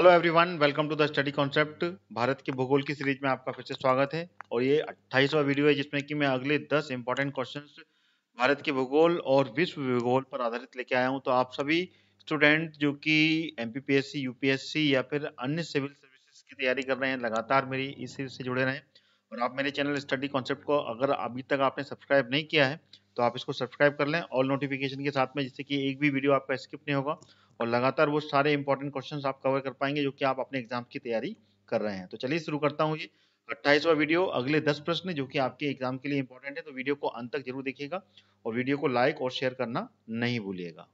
hello everyone welcome to the study concept Bharat के भूगोल की सीरीज में आपका फिर से स्वागत है और ये अट्ठाईसवा वीडियो है जिसमें कि मैं अगले दस इंपॉर्टेंट क्वेश्चंस भारत के भूगोल और विश्व भूगोल पर आधारित लेके आया हूँ तो आप सभी स्टूडेंट जो कि एम यूपीएससी या फिर अन्य सिविल सर्विसेज की तैयारी कर रहे हैं लगातार मेरी इस सीरीज से जुड़े रहें और आप मेरे चैनल स्टडी कॉन्सेप्ट को अगर अभी तक आपने सब्सक्राइब नहीं किया है तो आप इसको सब्सक्राइब कर लें ऑल नोटिफिकेशन के साथ में जिससे कि एक भी वीडियो आपका स्किप नहीं होगा और लगातार वो सारे इंपॉर्टेंट क्वेश्चन आप कवर कर पाएंगे जो कि आप अपने एग्जाम की तैयारी कर रहे हैं तो चलिए शुरू करता हूँ ये अट्ठाईसवा वीडियो अगले दस प्रश्न जो कि आपके एग्जाम के लिए इंपॉर्टेंट है तो वीडियो को अंत तक जरूर देखिएगा और वीडियो को लाइक और शेयर करना नहीं भूलिएगा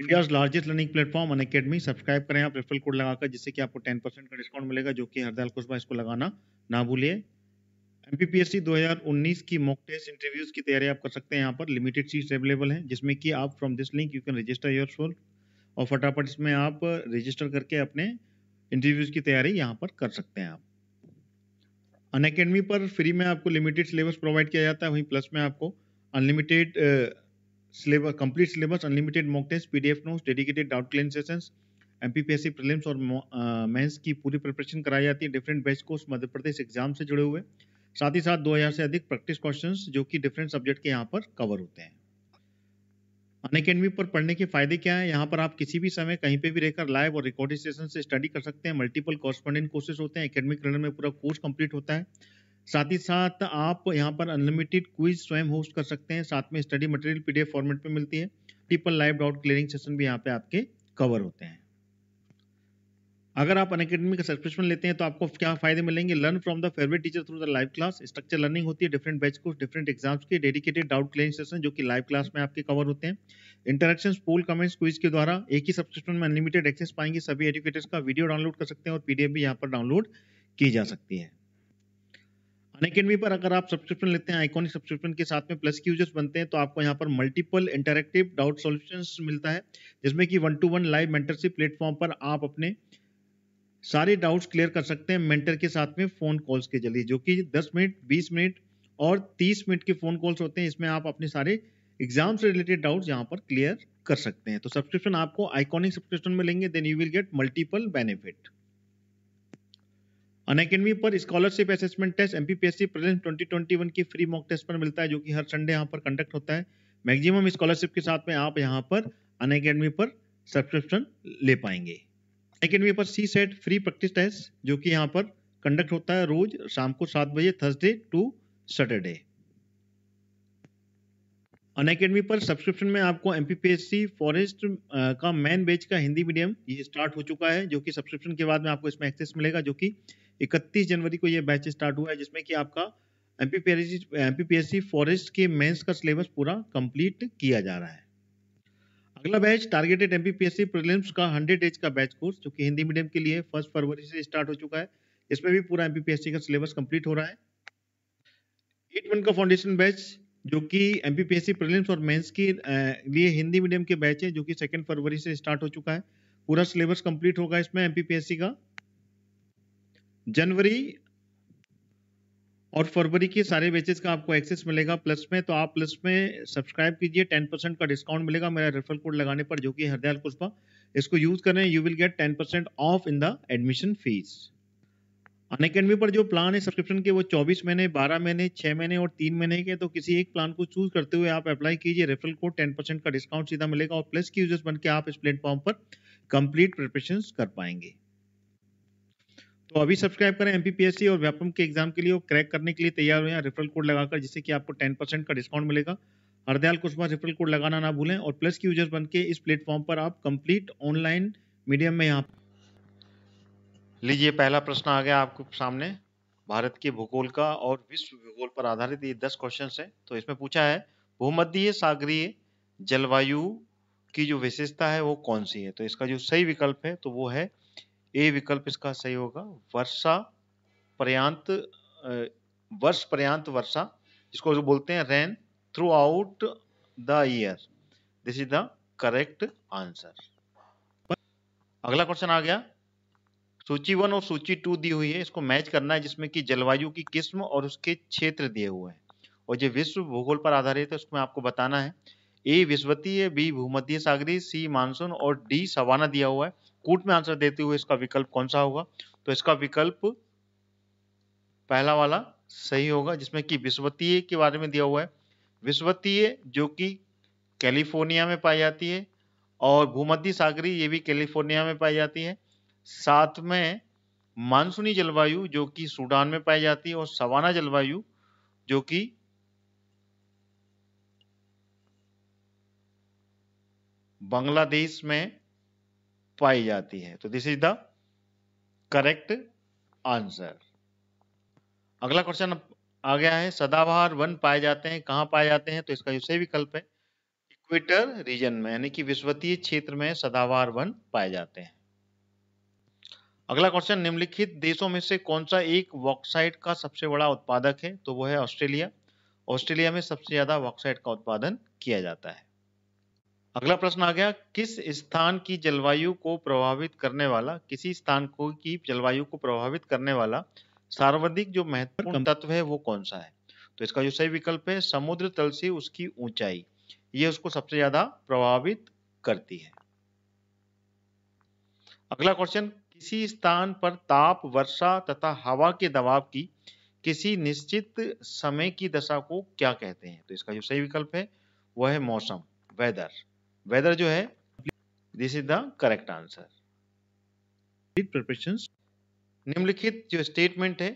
India's largest learning platform Unacademy subscribe करें आप रेफरल कोड लगाकर जिससे कि आपको टेन परसेंट का डिस्काउंट मिलेगा जो कि हरदयाल कुशबा इसको लगाना ना भूलिए M P P S C दो हज़ार उन्नीस की मॉक टेस्ट इंटरव्यूज़ की तैयारी आप कर सकते हैं यहाँ पर लिमिटेड सीट्स अवेलेबल हैं जिसमें कि आप from this link you can register your soul और फटाफट इसमें आप रजिस्टर करके अपने इंटरव्यूज़ की तैयारी यहाँ पर कर सकते हैं आप अन अकेडमी पर फ्री में आपको लिमिटेड सिलेबस प्रोवाइड किया जाता है वहीं प्लस में आपको unlimited syllabus, complete syllabus, unlimited mock tests, PDF notes, dedicated doubt clearing sessions, MPPSC prelims और मेंस की पूरी प्रिपरेशन कराई जाती है डिफरेंट बेच कोर्स मध्य प्रदेश एग्जाम से जुड़े हुए साथ ही साथ 2000 से अधिक प्रैक्टिस क्वेश्चंस जो कि डिफरेंट सब्जेक्ट के यहाँ पर कवर होते हैं अनकेडमी पर पढ़ने के फायदे क्या है यहाँ पर आप किसी भी समय कहीं पे भी रहकर लाइव और रिकॉर्डिंग सेशन से स्टडी कर सकते हैं मल्टीपल कॉरस्पॉन्डेंट कोर्सेज होते हैं अकेडमिक रनर में पूरा कोर्स कंप्लीट होता है साथ ही साथ आप यहाँ पर अनलिमिटेड क्विज स्वयं होस्ट कर सकते हैं साथ में स्टडी मटेरियल पीडीएफ फॉर्मेट में मिलती है triple live doubt clearing session भी यहाँ पे आपके कवर होते हैं अगर आप अनकेडमी का सब्सक्रिप्शन लेते हैं तो आपको क्या फायदे मिलेंगे learn from the favourite teacher through the live class structure learning होती है डिफरेंट बैच को डिफरेंट एग्जाम्स के डेडिकेटेड डाउट क्लियरिंग सेशन जो कि लाइव क्लास में आपके कवर होते हैं इंटरेक्शन पोल कमेंट्स क्विज के द्वारा एक ही सब्सक्रिप्शन में अनलिमिटेड एक्सेस पाएंगे सभी एजुकेटर्स का वीडियो डाउनलोड कर सकते हैं और पीडीएफ भी यहाँ पर डाउनलोड की जा सकती है अनएकेडमी पर अगर आप सब्सक्रिप्शन लेते हैं आइकॉनिक सब्सक्रिप्शन के साथ में प्लस के यूजर्स बनते हैं तो आपको यहाँ पर मल्टीपल इंटरेक्टिव डाउट सोल्यूशन मिलता है जिसमें कि one to one live mentorship platform पर आप अपने सारे डाउट्स क्लियर कर सकते हैं मेंटर के साथ में फ़ोन कॉल्स के जरिए जो कि दस मिनट बीस मिनट और तीस मिनट के फ़ोन कॉल्स होते हैं इसमें आप अपने सारे एग्जाम से रिलेटेड डाउट्स यहाँ पर क्लियर कर सकते हैं तो सब्सक्रिप्शन आपको आइकॉनिक सब्सक्रिप्शन में लेंगे then you will get multiple benefit Unacademy पर scholarship assessment test M P P S C presence twenty twenty one की फ्री मॉक टेस्ट पर मिलता है जो कि हर संडे यहाँ पर कंडक्ट होता है मैक्सिमम स्कॉलरशिप के साथ में आप यहाँ पर अनकेडमी पर सब्सक्रिप्शन ले पाएंगे अनकेडमी पर CSAT free practice test जो कि यहाँ पर कंडक्ट होता है रोज शाम को सात बजे Thursday to Saturday Unacademy पर सब्सक्रिप्शन में आपको एम पी फॉरेस्ट का मैन बेच का हिंदी मीडियम ये स्टार्ट हो चुका है जो कि सब्सक्रिप्शन के बाद में आपको इसमें एक्सेस मिलेगा जो कि 31 जनवरी को ये बैच स्टार्ट हुआ है जिसमें कि आपका एम पी फॉरेस्ट के मेंस का सिलेबस पूरा कंप्लीट किया जा रहा है अगला बैच टारगेटेड एमपीपीएससी प्रीलिम्स का 100 डेज का बैच कोर्स जो कि हिंदी मीडियम के लिए फर्स्ट फरवरी से स्टार्ट हो चुका है इसमें भी पूरा एमपीपीएससी का सिलेबस कंप्लीट हो रहा है एट वन का फाउंडेशन बैच जो कि एमपीपीएससी प्रीलिम्स और मेंस के लिए हिंदी मीडियम के बैच है जो कि सेकेंड फरवरी से स्टार्ट हो चुका है पूरा सिलेबस कंप्लीट होगा इसमें एमपीपीएससी का जनवरी और फरवरी के सारे बेचेस का आपको एक्सेस मिलेगा प्लस में तो आप प्लस में सब्सक्राइब कीजिए टेन परसेंट का डिस्काउंट मिलेगा मेरा रेफरल कोड लगाने पर जो कि हरदयाल पुष्पा इसको यूज करें you will get ten percent off in the admission fees Unacademy पर जो प्लान है सब्सक्रिप्शन के वो 24 महीने 12 महीने 6 महीने और 3 महीने के तो किसी एक प्लान को चूज करते हुए आप अप्लाई कीजिए रेफरल कोड 10 परसेंट का डिस्काउंट सीधा मिलेगा और प्लस के यूजर्स बन के आप इस प्लेटफॉर्म पर कंप्लीट प्रिपरेशन कर पाएंगे तो अभी सब्सक्राइब करें एमपीपीएससी और व्यापम के एग्जाम के लिए और क्रैक करने के लिए तैयार हो या रेफरल कोड लगाकर जिससे कि आपको टेन परसेंट का डिस्काउंट मिलेगा हरदयाल कुशवाहा रेफरल कोड लगाना ना भूलें और प्लस की यूजर बन इस प्लेटफॉर्म पर आप कंप्लीट ऑनलाइन मीडियम में यहाँ लीजिए पहला प्रश्न आ गया आपको सामने भारत के भूगोल का और विश्व भूगोल पर आधारित ये दस क्वेश्चन है तो इसमें पूछा है भूमध्य सागरीय जलवायु की जो विशेषता है वो कौन सी है तो इसका जो सही विकल्प है तो वो है ए विकल्प इसका सही होगा वर्षा पर्यांत वर्ष पर्यांत वर्षा जिसको बोलते हैं rain throughout the year this is the correct answer अगला क्वेश्चन आ गया सूची वन और सूची टू दी हुई है इसको मैच करना है जिसमें कि जलवायु की किस्म और उसके क्षेत्र दिए हुए हैं और जो विश्व भूगोल पर आधारित है उसमें आपको बताना है ए विश्वतीय बी भूमध्य सागरी सी मानसून और डी सवाना दिया हुआ है कूट में आंसर देते हुए इसका विकल्प कौन सा होगा तो इसका विकल्प पहला वाला सही होगा जिसमें कि विश्वतीय के बारे में दिया हुआ है विश्वतीय जो कि कैलिफोर्निया में पाई जाती है और भूमध्य सागरी ये भी कैलिफोर्निया में पाई जाती है साथ में मानसूनी जलवायु जो कि सूडान में पाई जाती है और सवाना जलवायु जो कि बांग्लादेश में पाई जाती है तो this is the correct answer अगला क्वेश्चन आ गया है सदाबहार वन पाए जाते हैं कहाँ पाए जाते हैं तो इसका सही विकल्प है इक्वेटर रीजन में यानी कि विश्वतीय क्षेत्र में सदाबहार वन पाए जाते हैं अगला क्वेश्चन निम्नलिखित देशों में से कौन सा एक वॉक्साइड का सबसे बड़ा उत्पादक है तो वो है ऑस्ट्रेलिया ऑस्ट्रेलिया में सबसे ज्यादा वॉक्साइड का उत्पादन किया जाता है अगला प्रश्न आ गया किस स्थान की जलवायु को प्रभावित करने वाला किसी स्थान को की जलवायु को प्रभावित करने वाला सर्वाधिक जो महत्वपूर्ण तत्व है वो कौन सा है तो इसका जो सही विकल्प है समुद्र तल से उसकी ऊंचाई ये उसको सबसे ज्यादा प्रभावित करती है अगला क्वेश्चन किसी स्थान पर ताप वर्षा तथा हवा के दबाव की किसी निश्चित समय की दशा को क्या कहते हैं तो इसका जो सही विकल्प है वह है मौसम वेदर वेदर जो है this is the correct answer preparation निम्नलिखित जो स्टेटमेंट है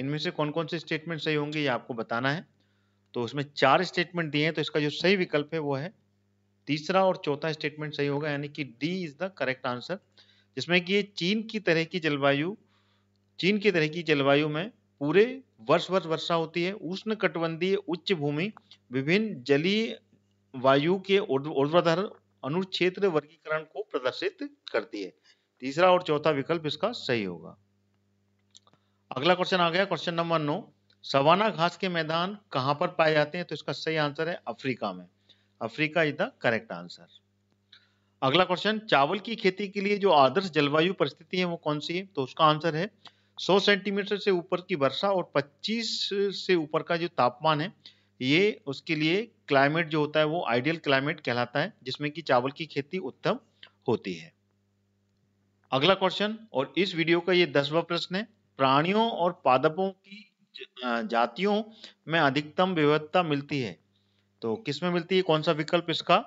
इनमें से कौन कौन से स्टेटमेंट सही होंगे ये आपको बताना है तो उसमें चार स्टेटमेंट दिए हैं तो इसका जो सही विकल्प है वो है तीसरा और चौथा स्टेटमेंट सही होगा यानी कि D is the correct answer जिसमें कि ये चीन की तरह की जलवायु चीन की तरह की जलवायु में पूरे वर्ष वर्ष वर्षा होती है उष्ण कटबंधीय उच्च भूमि विभिन्न जलीय वायु के ऊर्ध्वाधर अनुक्षेत्र वर्गीकरण को प्रदर्शित करती है तीसरा और चौथा विकल्प इसका सही होगा अगला क्वेश्चन आ गया क्वेश्चन नंबर नौ सवाना घास के मैदान कहां पर पाए जाते हैं तो इसका सही आंसर है अफ्रीका में Africa is the correct answer अगला क्वेश्चन चावल की खेती के लिए जो आदर्श जलवायु परिस्थिति है वो कौन सी है तो उसका आंसर है 100 सेंटीमीटर से ऊपर की वर्षा और 25 से ऊपर का जो तापमान है ये उसके लिए क्लाइमेट जो होता है वो आइडियल क्लाइमेट कहलाता है जिसमें कि चावल की खेती उत्तम होती है अगला क्वेश्चन और इस वीडियो का ये दसवा प्रश्न है प्राणियों और पादपों की जातियों में अधिकतम विविधता मिलती है तो किसमें मिलती है कौन सा विकल्प इसका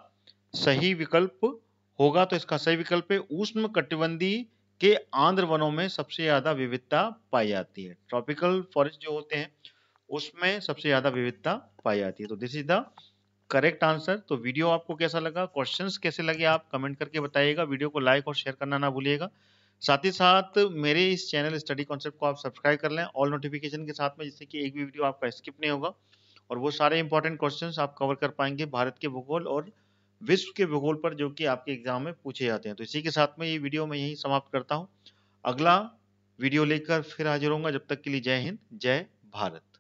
सही विकल्प होगा तो इसका सही विकल्प है उष्ण कटिबंधी के आंध्र वनों में सबसे ज्यादा विविधता पाई जाती है ट्रॉपिकल फॉरेस्ट जो होते हैं उसमें सबसे ज़्यादा विविधता पाई जाती है तो this is the correct answer तो वीडियो आपको कैसा लगा क्वेश्चंस कैसे लगे आप कमेंट करके बताइएगा वीडियो को लाइक और शेयर करना ना भूलिएगा साथ ही साथ मेरे इस चैनल स्टडी कॉन्सेप्ट को आप सब्सक्राइब कर लें ऑल नोटिफिकेशन के साथ में जिससे कि एक भी वीडियो आपका स्किप नहीं होगा और वो सारे इंपॉर्टेंट क्वेश्चन आप कवर कर पाएंगे भारत के भूगोल और विश्व के भूगोल पर जो कि आपके एग्जाम में पूछे जाते हैं तो इसी के साथ में ये वीडियो मैं यही समाप्त करता हूँ अगला वीडियो लेकर फिर हाजिर होंगे जब तक के लिए जय हिंद जय भारत